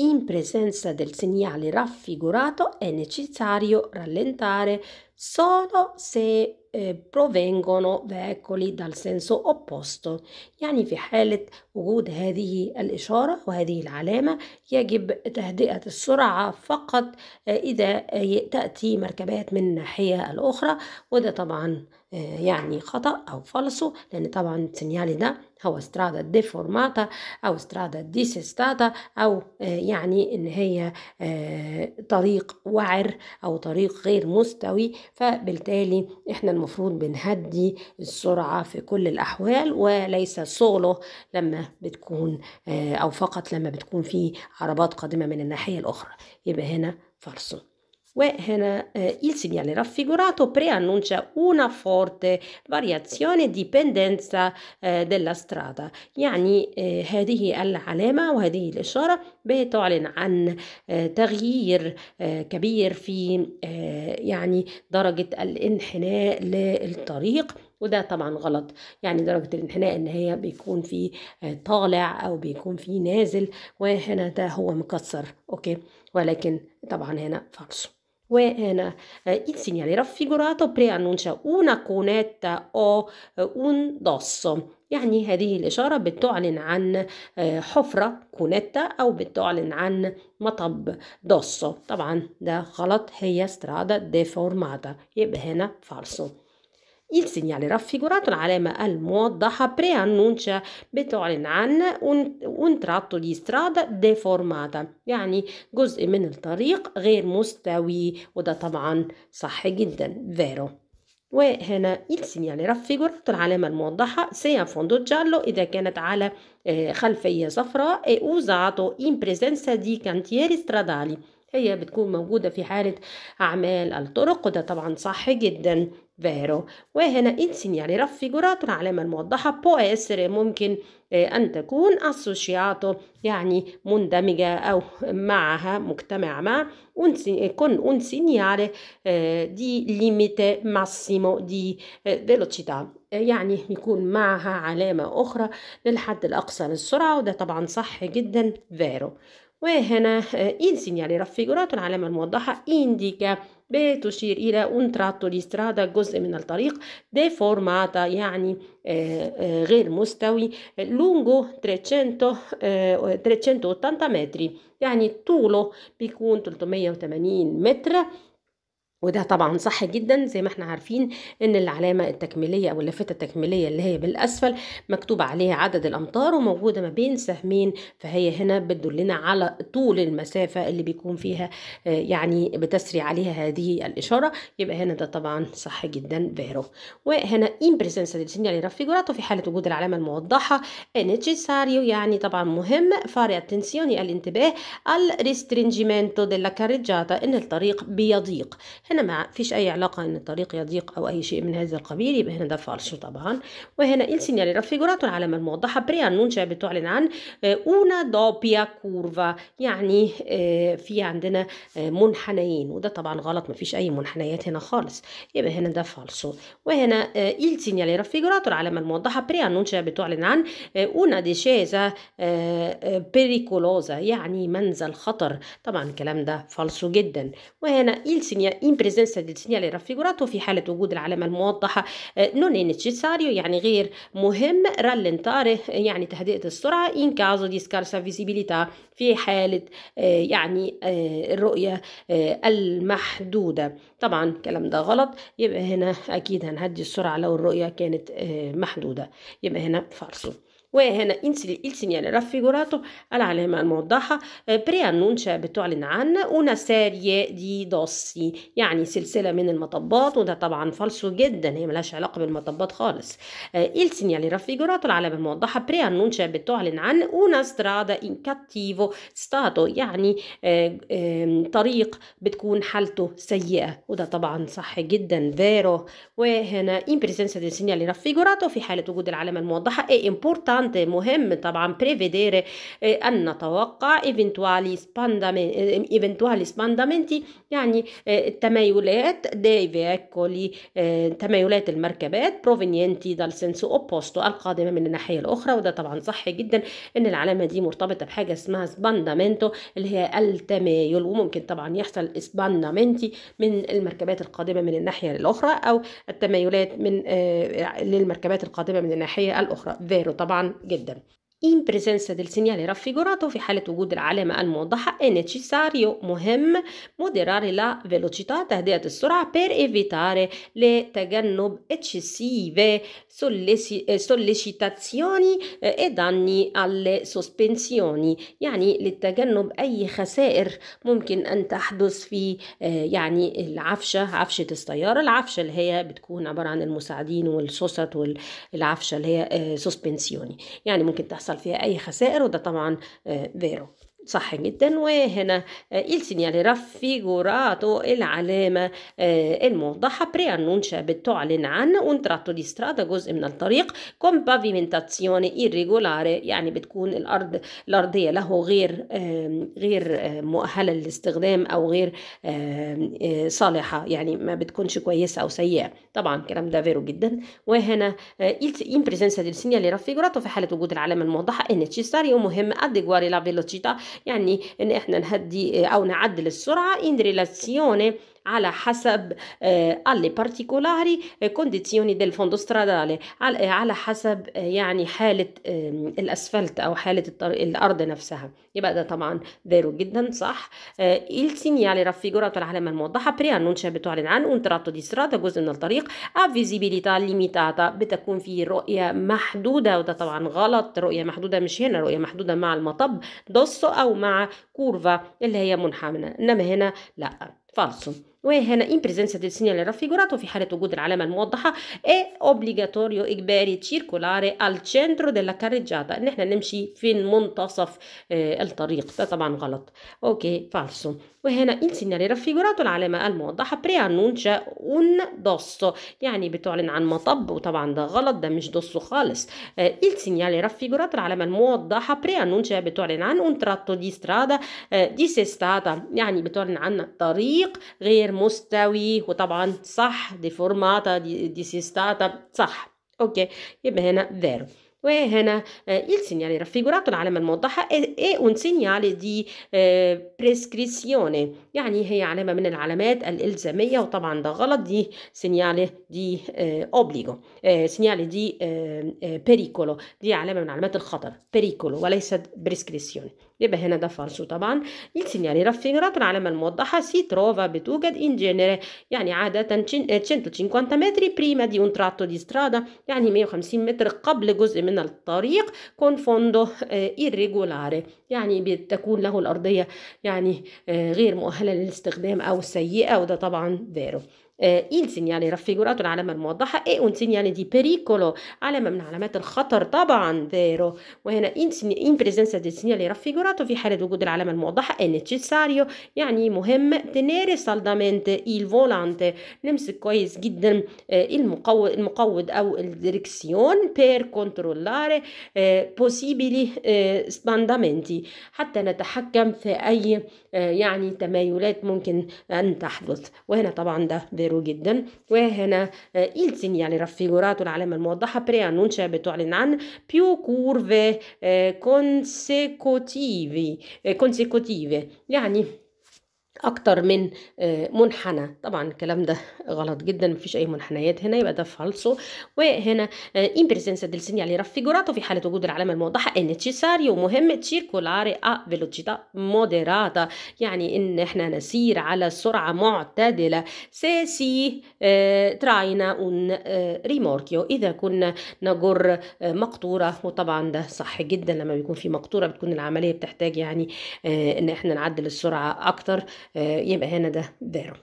In presenza del segnale raffigurato è necessario rallentare solo se eh, provengono veicoli dal senso opposto يعني في حالة وجود هذه الإشارة وهذه العلامة يجب تهدئة السرعة فقط آه، إذا تأتي مركبات من الناحية الأخرى وده طبعا آه، يعني خطأ أو فلسو لأن طبعا سنيالي ده هو استرادا ديفورماتا أو استرادا ديسيستاتا أو آه، يعني إن هي طريق وعر أو طريق غير مستوي فبالتالي احنا المفروض بنهدي السرعة في كل الأحوال وليس صغله لما بتكون آه، أو فقط لما بتكون في عربات قادمة من الناحية الأخرى يبقى هنا فرصه Eh, il segnale raffigurato preannuncia una forte variazione dipendenza eh, della strada يعني هذه العلامة وهذه الإشارة بتعلن عن تغيير كبير في يعني درجة الانحناء للطريق وده طبعا غلط يعني درجة الانحناء ان هي بيكون في طالع او بيكون في نازل وهنا ده هو مكسر اوكي ولكن طبعا هنا فالسو When eh, il segnale raffigurato preannuncia una cunetta أو eh, un dosso يعني هذه الإشارة بتعلن عن حفرة كونيتا أو بتعلن عن مطب دوسو طبعا ده غلط هي سترادا ديفورماتا يبقى هنا فالسو Il segnale raffigurato العلامة الموضحة preannuncia بتعلن عن un un tratto di strada deformata يعني جزء من الطريق غير مستوي وده طبعا صح جدا vero وهنا il segnale raffigurato العلامة الموضحة سي فوندو giallo إذا كانت على خلفية صفراء e usato in presenza di cantieri stradali هي بتكون موجودة في حالة أعمال الطرق وده طبعا صح جدا فيرو وهنا إنسين يعني رفي فيجوراتو العلامة الموضحة بو إسر ممكن آه، أن تكون أسوشياتو يعني مندمجة أو معها مجتمع مع كن آه، كون أنسين يعني آه، دي ليميت ماسيمو دي فيلوتشيتا يعني يكون معها علامة أخرى للحد الأقصى للسرعة وده طبعا صح جدا فيرو وهنا آه، إن سينيالي raffigurato العلامة الموضحة إنديكا بتشير إلى un تراتو di جزء من الطريق دي فورماتا يعني آه، آه، غير مستوي lungo 300 380 متر يعني طوله بيكون 380 متر وده طبعا صح جدا زي ما احنا عارفين ان العلامه التكميليه او اللافته التكميليه اللي هي بالاسفل مكتوب عليها عدد الامتار وموجوده ما بين سهمين فهي هنا بتدلنا على طول المسافه اللي بيكون فيها آه، يعني بتسري عليها هذه الاشاره يبقى هنا ده طبعا صح جدا فيرو وهنا ان بريزنسا ديل سينيالي رافيجوراتو في حاله وجود العلامه الموضحه نيتشيساريو يعني طبعا مهم فاري اتنسيوني الانتباه الريسترينجيمنتو ديلا كاريجاتا ان الطريق بيضيق هنا ما فيش أي علاقة أن الطريق يضيق أو أي شيء من هذا القبيل يبقى هنا ده فالسو طبعا وهنا ال segnale رافيجوراتو العلامة الموضحة preannuncia بتعلن عن اونا دوبيا كورفا يعني آه، في عندنا آه، منحنيين وده طبعا غلط ما فيش أي منحنيات هنا خالص يبقى هنا ده فالسو وهنا آه، ال segnale رافيجوراتو العلامة الموضحة preannuncia بتعلن عن اونا ديشيزا بيريكولوزا يعني منزل خطر طبعا الكلام ده فالسو جدا وهنا ال segnale بريزنس del segnale raffigurato في حالة وجود العلامة الموضحة نون نيتشيساريو يعني غير مهم rallentare يعني تهدئة السرعة إن كازو دي سكارسا فيزيبيليتا في حالة يعني الرؤية المحدودة طبعا الكلام ده غلط يبقى هنا أكيد هنهدي السرعة لو الرؤية كانت محدودة يبقى هنا فارسو وهنا انزل السيجنال رافيغوراتو العلامه الموضحه آه، بري انونشا بتعلن عن اون سيري دي دوسي يعني سلسله من المطبات وده طبعا فالسو جدا هي ملهاش علاقه بالمطبات خالص آه، السيجنال رافيغوراتو العلامه الموضحه بري انونشا بتعلن عن اون سترادا ان كاتيفو ستاتو يعني آه، طريق بتكون حالته سيئه وده طبعا صح جدا فيرو وهنا ان بريزنسا دي سيجنال رافيغوراتو في حاله وجود العلامه الموضحه اي امبورتا importante مهم e طبعا prevedere أن eh, نتوقع eh, eventuali spandamenti eventuali spandamenti يعني التمايلات dei veicoli تمايلات eh, المركبات provenienti dal senso opposto القادمة من الناحية الأخرى وده طبعا صح جدا إن العلامة دي مرتبطة بحاجة اسمها spandamento اللي هي التمايل وممكن طبعا يحصل spandamenti من المركبات القادمة من الناحية الأخرى أو التمايلات من للمركبات القادمة من الناحية الأخرى فيرو طبعا جدا In presenza del segnale raffigurato, في حالة وجود العلامة الموضحة, è necessario, مهم, moderare la velocità, تهدئة السرعة per evitare لتجنب eccessive eh, sollecitazioni eh, e danni alle sospensioni, يعني للتجنب أي خسائر ممكن أن تحدث في يعني العفشة, عفشة السيارة, العفشة اللي هي بتكون عبارة عن المساعدين والسوست والعفشة اللي هي سسبنسيوني, يعني ممكن تحصل يحصل فيها أي خسائر وده طبعا ذيرو آه، صح جدا وهنا il segnale raffigurato العلامة آه، الموضحة بري أنونشا بتعلن عن un تراتو دي سترادا جزء من الطريق كون pavimentazione irregolare يعني بتكون الأرض الأرضية له غير غير آه، مؤهلة للاستخدام أو غير آه، صالحة يعني ما بتكونش كويسة أو سيئة طبعا الكلام ده فيرو جدا وهنا إن بريزنسا دي segnale رافيغوراتو في حالة وجود العلامة الموضحة إن necessario مهم ادجواري لا فيلوتشيتا يعني ان احنا نهدي او نعدل السرعه ان ريلاسيوني على حسب اللي بارتيكولاري كونديسيوني ديل فوندو سترادالي على حسب آه، يعني حالة الأسفلت أو حالة الأرض نفسها يبقى ده طبعا دارو جدا صح آه، il segnale raffigurato العلامة الموضحة preannuncia بتعلن عن un tratto di strada جزء من الطريق a visibilità limitata بتكون في رؤية محدودة وده طبعا غلط رؤية محدودة مش هنا رؤية محدودة مع المطب دوسو أو مع كورفا اللي هي منحنى إنما هنا لأ فالسو وهنا ان بريزنسا ديل سينيال رافيغوراتو في حاله وجود العلامه الموضحه اي اوبليغاتوريو اجباري تشيركولاري ال سنترو ديلا كاريجادا ان احنا نمشي في منتصف آه، الطريق ده طبعا غلط اوكي فالسو وهنا ان سينيال رافيغوراتو العلامه الموضحه بري انونشا اون دوسو يعني بتعلن عن مطب وطبعا ده غلط ده مش دوسو خالص ان سينيال رافيغوراتو العلامه الموضحه بري انونشا بتعلن عن اون تراتو دي سترادا دي سيستاتا يعني بتعلن عن طريق غير غير مستوي وطبعا صح دي فورماتا دي, دي سيستاتا صح اوكي يبقى هنا ذير وهنا آه، il segnale raffigurato العلامة الموضحة آه، è إيه، un segnale di آه، prescrizione يعني هي علامة من العلامات الإلزامية وطبعا ده غلط دي segnale di obbligo segnale di pericolo دي علامة من علامات الخطر pericolo وليست prescrizione يبقى هنا ده فالسو طبعا السينيالي raffigurato العلامة الموضحة سي تروفا بتوجد ان جينيري يعني عادة 150 متر بريما دي اون تراتو دي سترادا يعني 150 متر قبل جزء من الطريق كون فوندو ايريجولاري يعني بتكون له الأرضية يعني آه، غير مؤهلة للاستخدام أو سيئة وده طبعا فيرو آه إن سينيالي رفيغوراتو العلامة الموضحة إيه أون سينيالي دي بيريكولو علامة من علامات الخطر طبعا ذيرو وهنا إن سينيالي إن بريزنسا دي سينيالي رفيغوراتو في حالة وجود العلامة الموضحة إي نيتشيساريو يعني مهم تناري سالدامنت إيل فولانت نمسك كويس جدا المقود المقود أو الدركسيون بير كونترولاري بوسيبيلي سباندامنتي حتى نتحكم في أي يعني تمايلات ممكن أن تحدث وهنا طبعا ده صغير جدا وهنا il raffigurato العلامة الموضحة preannuncia بتعلن عن più curve eh, consecutive eh, consecutive يعني اكتر من آه، منحنى طبعا الكلام ده غلط جدا مفيش اي منحنيات هنا يبقى ده فالسو وهنا آه، in ديل del segnale رافيجوراتو في حاله وجود العلامه الموضحه ان necessario مهم circolare ا velocità مودراتا يعني ان احنا نسير على سرعه معتدله سي سي تراينا اون ريموركيو اذا كنا نجر آه، مقطوره وطبعا ده صح جدا لما بيكون في مقطوره بتكون العمليه بتحتاج يعني ان احنا نعدل السرعه اكتر آه، يبقى هنا ده دارو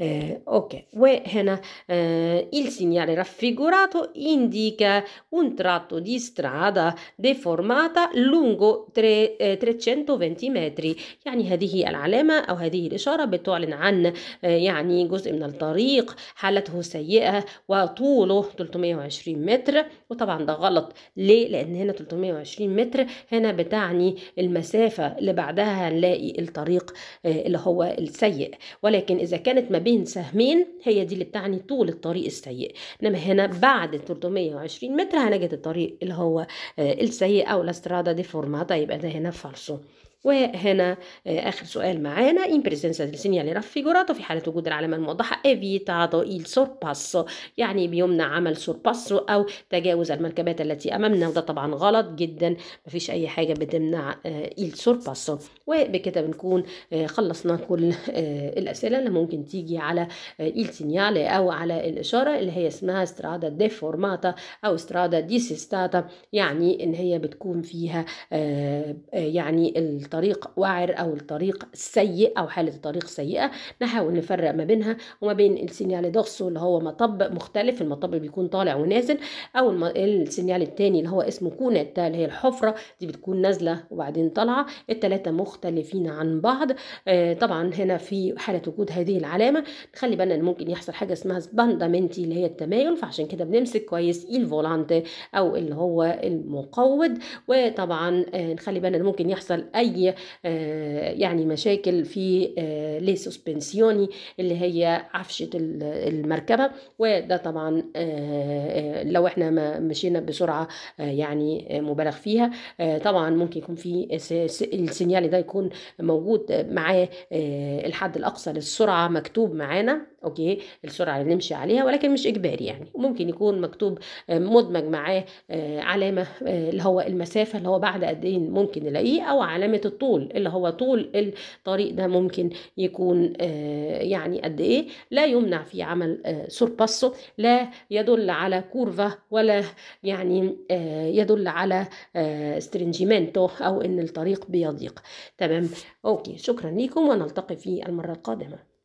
eh, ok وهنا eh, il segnale raffigurato indica un tratto di strada deformata lungo 3, eh, 320 metri يعني هذه العلامة أو هذه الإشارة بتعلن عن يعني جزء من الطريق حالته سيئة وطوله 320 متر وطبعا ده غلط ليه لأن هنا 320 متر هنا بتعني المسافة اللي بعدها هنلاقي الطريق اللي هو السيء ولكن إذا كانت ما بين سهمين هي دي اللي بتعني طول الطريق السيء انما هنا بعد 320 متر هنجد الطريق اللي هو آه، السيء او الاسترادا دي فورماتا يبقى ده هنا فالصو وهنا آه، آخر سؤال معانا ان presenza del لي رافيغوراتو في حالة وجود العلامة الموضحة دو il sorpasso يعني بيمنع عمل سورباسو أو تجاوز المركبات التي أمامنا وده طبعا غلط جدا مفيش أي حاجة بتمنع آه، il sorpasso وبكده بنكون آه، خلصنا كل الأسئلة اللي ممكن تيجي على il segnale أو على الإشارة اللي هي اسمها استرادا ديفورماتا أو استرادا ديسيستاتا يعني إن هي بتكون فيها يعني طريق وعر أو الطريق السيء أو حالة الطريق السيئة نحاول نفرق ما بينها وما بين السينيال ضغطه اللي هو مطب مختلف المطب بيكون طالع ونازل أو السينيال الثاني اللي هو اسمه كونتا اللي هي الحفرة دي بتكون نازلة وبعدين طالعة الثلاثه مختلفين عن بعض آه طبعا هنا في حالة وجود هذه العلامة نخلي بالنا إن ممكن يحصل حاجة اسمها سباندامنتي اللي هي التمايل فعشان كده بنمسك كويس الفولانت أو اللي هو المقود وطبعا آه نخلي بالنا إن ممكن يحصل أي تلاقي آه، يعني مشاكل في آه، لي سسبنسيوني اللي هي عفشة المركبة وده طبعا آه، لو احنا ما مشينا بسرعة يعني مبالغ فيها طبعا ممكن يكون في السينيال ده يكون موجود معاه الحد الأقصى للسرعة مكتوب معانا اوكي السرعه اللي نمشي عليها ولكن مش اجباري يعني ممكن يكون مكتوب آه، مدمج معاه آه، علامه آه، اللي هو المسافه اللي هو بعد قد ايه ممكن نلاقيه او علامه الطول اللي هو طول الطريق ده ممكن يكون يعني قد ايه لا يمنع في عمل سورباسو لا يدل على كورفا ولا يعني يدل على استرنجيمنتو او ان الطريق بيضيق تمام اوكي شكرا لكم ونلتقي في المره القادمه